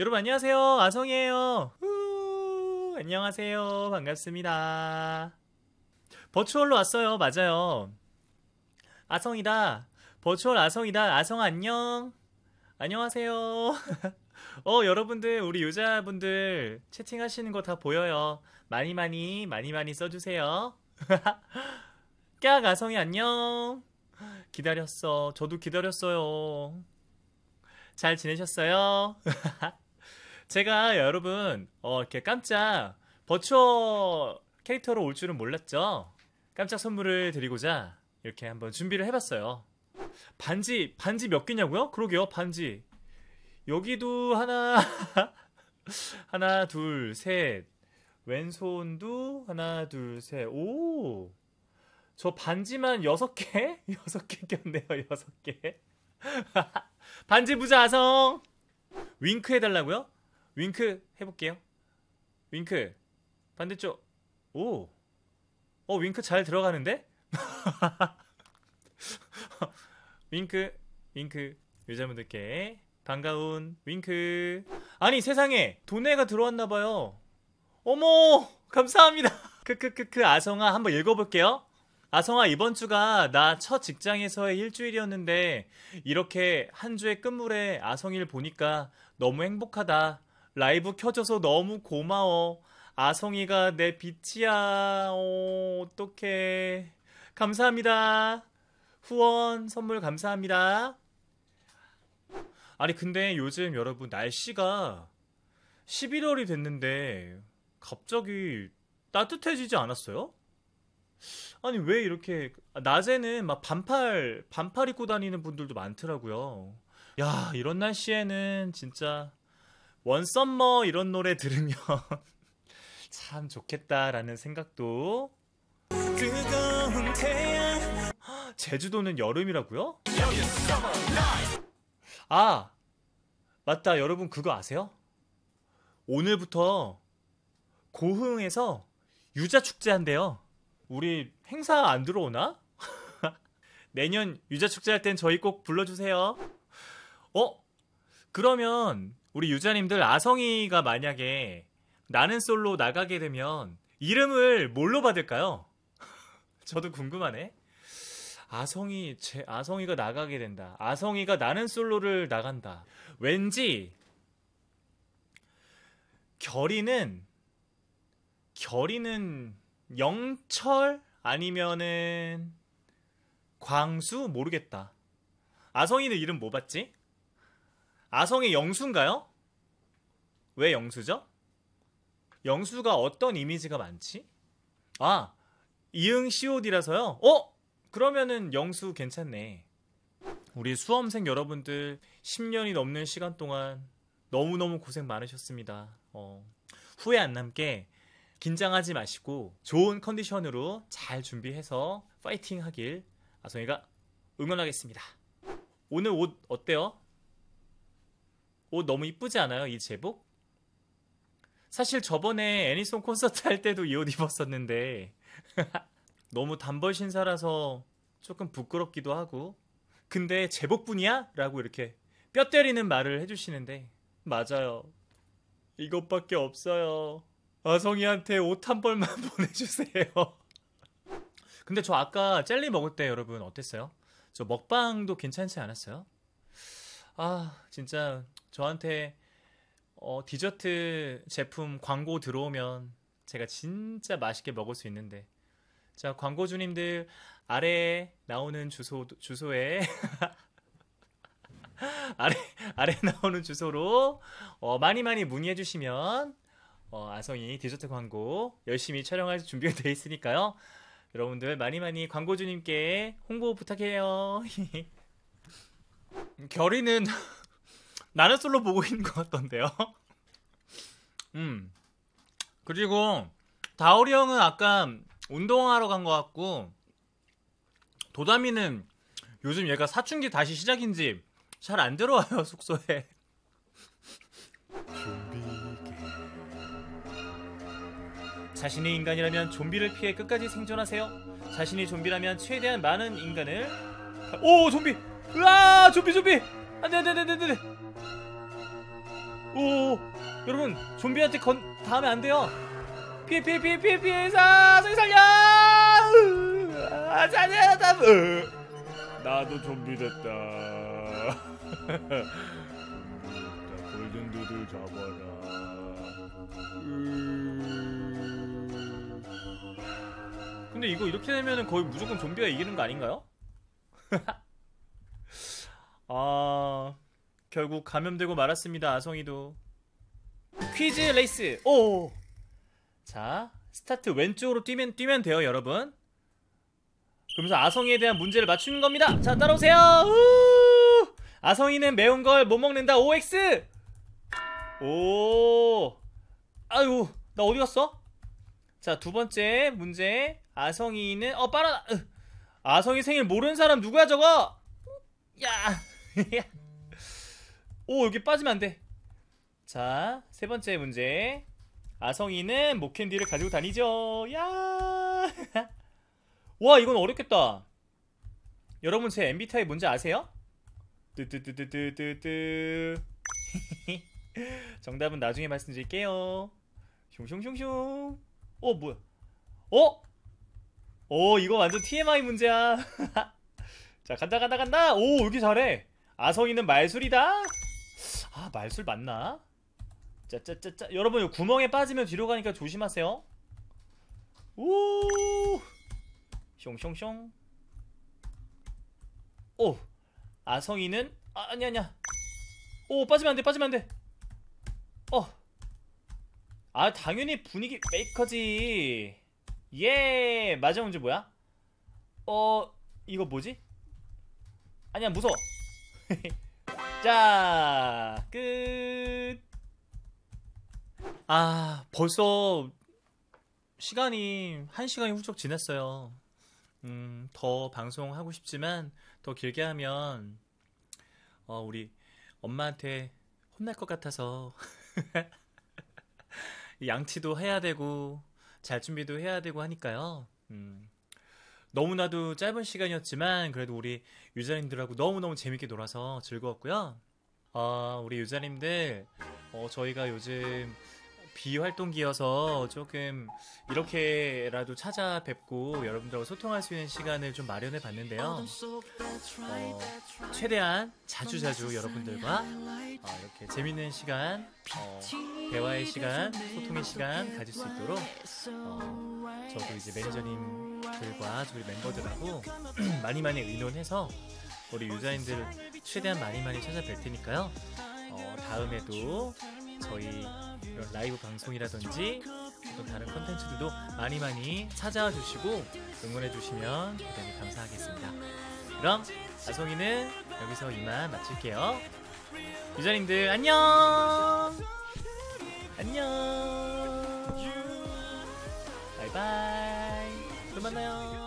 여러분 안녕하세요 아성이에요 후, 안녕하세요 반갑습니다 버추얼로 왔어요 맞아요 아성이다 버추얼 아성이다 아성 안녕 안녕하세요 어 여러분들 우리 유자분들 채팅하시는 거 다 보여요 많이 많이 많이 많이 써주세요 깍 아성이 안녕 기다렸어 저도 기다렸어요 잘 지내셨어요? 제가 여러분 어, 이렇게 깜짝 버추어 캐릭터로 올 줄은 몰랐죠. 깜짝 선물을 드리고자 이렇게 한번 준비를 해봤어요. 반지 반지 몇 개냐고요? 그러게요 반지 여기도 하나 하나 둘 셋 왼손도 하나 둘 셋오저 반지만 여섯 개 여섯 개 꼈네요 여섯 개 반지 부자 아성 윙크 해달라고요? 윙크 해볼게요. 윙크 반대쪽 오. 어 윙크 잘 들어가는데? 윙크 윙크 여자분들께 반가운 윙크 아니 세상에 돈네가 들어왔나봐요 어머 감사합니다 크크크크 아성아 한번 읽어볼게요 아성아 이번 주가 나 첫 직장에서의 일주일이었는데 이렇게 한 주의 끝물에 아성이를 보니까 너무 행복하다 라이브 켜줘서 너무 고마워. 아송이가내 빛이야. 어, 어떡해. 감사합니다. 후원 선물 감사합니다. 아니 근데 요즘 여러분 날씨가 11월이 됐는데 갑자기 따뜻해지지 않았어요? 아니 왜 이렇게 낮에는 막 반팔 반팔 입고 다니는 분들도 많더라고요. 야 이런 날씨에는 진짜 원썸머 뭐 이런 노래 들으면 참 좋겠다라는 생각도 제주도는 여름이라고요? 아 맞다 여러분 그거 아세요? 오늘부터 고흥에서 유자 축제 한대요. 우리 행사 안 들어오나? 내년 유자 축제 할땐 저희 꼭 불러주세요. 어? 그러면 우리 유자님들 아성이가 만약에 나는 솔로 나가게 되면 이름을 뭘로 받을까요? 저도 궁금하네. 아성이 제 아성이가 나가게 된다. 아성이가 나는 솔로를 나간다. 왠지 결이는 결이는 영철 아니면은 광수 모르겠다. 아성이는 이름 뭐받지 아성이 영수인가요? 왜 영수죠? 영수가 어떤 이미지가 많지? 아, 이응 COD라서요? 어? 그러면은 영수 괜찮네. 우리 수험생 여러분들 10년이 넘는 시간 동안 너무너무 고생 많으셨습니다. 어, 후회 안 남게 긴장하지 마시고 좋은 컨디션으로 잘 준비해서 파이팅 하길 아성이가 응원하겠습니다. 오늘 옷 어때요? 옷 너무 이쁘지 않아요? 이 제복? 사실 저번에 애니송 콘서트 할 때도 이 옷 입었었는데 너무 단벌 신사라서 조금 부끄럽기도 하고 근데 제복뿐이야? 라고 이렇게 뼈 때리는 말을 해주시는데 맞아요 이것밖에 없어요 아성이한테 옷 한 벌만 보내주세요 근데 저 아까 젤리 먹을 때 여러분 어땠어요? 저 먹방도 괜찮지 않았어요? 아, 진짜 저한테 어, 디저트 제품 광고 들어오면 제가 진짜 맛있게 먹을 수 있는데. 자, 광고주님들 아래 나오는 주소 주소에 아래 아래 나오는 주소로 어, 많이 많이 문의해 주시면 어, 아성이 디저트 광고 열심히 촬영할 준비가 되어 있으니까요. 여러분들 많이 많이 광고주님께 홍보 부탁해요. 결이는 나는 솔로 보고 있는 것 같던데요. 음. 그리고 다오리 형은 아까 운동하러 간 것 같고 도담이는 요즘 얘가 사춘기 다시 시작인지 잘 안 들어와요 숙소에. 자신이 인간이라면 좀비를 피해 끝까지 생존하세요. 자신이 좀비라면 최대한 많은 인간을 오 좀비 으아 좀비 좀비 안돼 안돼 안돼 안돼 오 여러분 좀비한테 건 다음에 안 돼요 피해 피해 피해 피해 피해 사생 살려 아자 살려 네, 나 나도 좀비 됐다 골든 도들 잡아라 근데 이거 이렇게 되면은 거의 무조건 좀비가 이기는 거 아닌가요? 아 결국 감염되고 말았습니다. 아성이도 퀴즈 레이스. 오. 자 스타트 왼쪽으로 뛰면 뛰면 돼요, 여러분. 그러면서 아성이에 대한 문제를 맞추는 겁니다. 자 따라오세요. 우! 아성이는 매운 걸 못 먹는다. OX. 오. 아유 나 어디 갔어? 자두 번째 문제 아성이는 어 빨아. 아성이 생일 모르는 사람 누구야 저거? 야. 오 여기 빠지면 안돼 자세 번째 문제 아성이는 목캔디를 가지고 다니죠 야와 이건 어렵겠다 여러분 제 MBTI 뭔지 아세요? 뚜뚜뚜뚜뚜뚜 정답은 나중에 말씀드릴게요 슝슝슝슝 어 뭐야 어? 어 이거 완전 TMI 문제야 자 간다 간다 간다 오 여기 잘해 아성이는 말술이다? 아 말술 맞나? 짜짜짜짜 여러분 구멍에 빠지면 뒤로 가니까 조심하세요 오 숑숑숑 오 아성이는 아, 아니 아니야 오 빠지면 안돼 빠지면 안돼 어아 당연히 분위기 메이커지 예 마지막 문제 뭐야 어 이거 뭐지 아니야 무서워 자, 끝. 아, 벌써 시간이 한 시간이 훌쩍 지났어요. 음, 더 방송하고 싶지만 더 길게 하면 어, 우리 엄마한테 혼날 것 같아서 양치도 해야 되고 잘 준비도 해야 되고 하니까요. 음, 너무나도 짧은 시간이었지만 그래도 우리 유자님들하고 너무너무 재밌게 놀아서 즐거웠고요. 아, 우리 유자님들 어, 저희가 요즘 비활동기여서 조금 이렇게라도 찾아뵙고 여러분들하고 소통할 수 있는 시간을 좀 마련해 봤는데요. 어, 최대한 자주자주 자주 여러분들과 어, 이렇게 재밌는 시간, 어, 대화의 시간, 소통의 시간 가질 수 있도록 어, 저도 이제 매니저님들과 저희 멤버들하고 많이 많이 의논해서 우리 유자인들 최대한 많이 많이 찾아뵐 테니까요. 어, 다음에도 저희 이런 라이브 방송이라든지 또 다른 컨텐츠들도 많이 많이 찾아와 주시고 응원해 주시면 대단히 감사하겠습니다. 그럼 아송이는 여기서 이만 마칠게요. 유자님들 안녕! 안녕! 바이바이! 또 만나요!